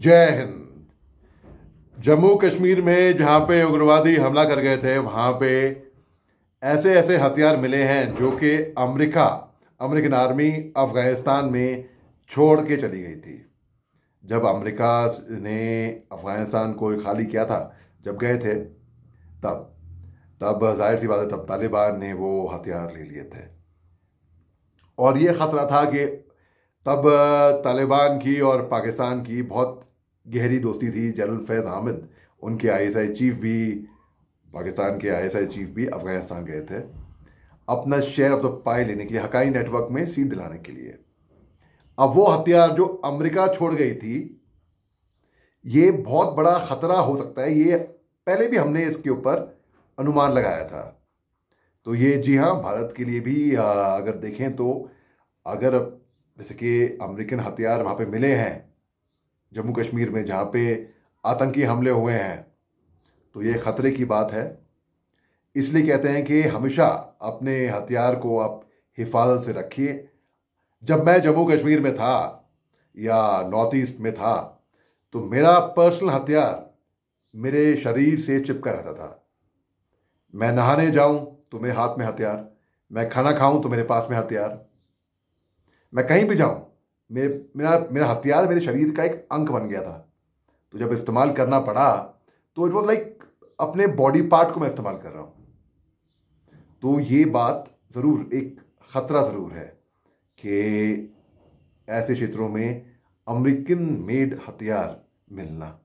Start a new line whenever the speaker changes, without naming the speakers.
जय हिंद जम्मू कश्मीर में जहाँ पे उग्रवादी हमला कर गए थे वहाँ पे ऐसे ऐसे हथियार मिले हैं जो कि अमेरिका अमेरिकन आर्मी अफ़गानिस्तान में छोड़ के चली गई थी जब अमेरिका ने अफ़गानिस्तान को खाली किया था जब गए थे तब तब जाहिर सी बात है तब तालिबान ने वो हथियार ले लिए थे और ये ख़तरा था कि तब तालिबान की और पाकिस्तान की बहुत गहरी दोस्ती थी जनरल फैज़ हामिद उनके आईएसआई चीफ भी पाकिस्तान के आईएसआई चीफ भी अफ़गानिस्तान गए थे अपना शेयर ऑफ द पाई लेने के लिए हकाई नेटवर्क में सीट दिलाने के लिए अब वो हथियार जो अमेरिका छोड़ गई थी ये बहुत बड़ा ख़तरा हो सकता है ये पहले भी हमने इसके ऊपर अनुमान लगाया था तो ये जी हाँ भारत के लिए भी अगर देखें तो अगर जैसे कि अमेरिकन हथियार वहाँ पे मिले हैं जम्मू कश्मीर में जहाँ पे आतंकी हमले हुए हैं तो ये ख़तरे की बात है इसलिए कहते हैं कि हमेशा अपने हथियार को आप हिफाजत से रखिए जब मैं जम्मू कश्मीर में था या नॉर्थ ईस्ट में था तो मेरा पर्सनल हथियार मेरे शरीर से चिपका रहता था मैं नहाने जाऊं तो मेरे हाथ में हथियार मैं खाना खाऊं तो मेरे पास में हथियार मैं कहीं भी जाऊँ मेरे मेरा मेरा हथियार मेरे शरीर का एक अंक बन गया था तो जब इस्तेमाल करना पड़ा तो इट वॉज लाइक अपने बॉडी पार्ट को मैं इस्तेमाल कर रहा हूँ तो ये बात ज़रूर एक ख़तरा ज़रूर है कि ऐसे क्षेत्रों में अमेरिकन मेड हथियार मिलना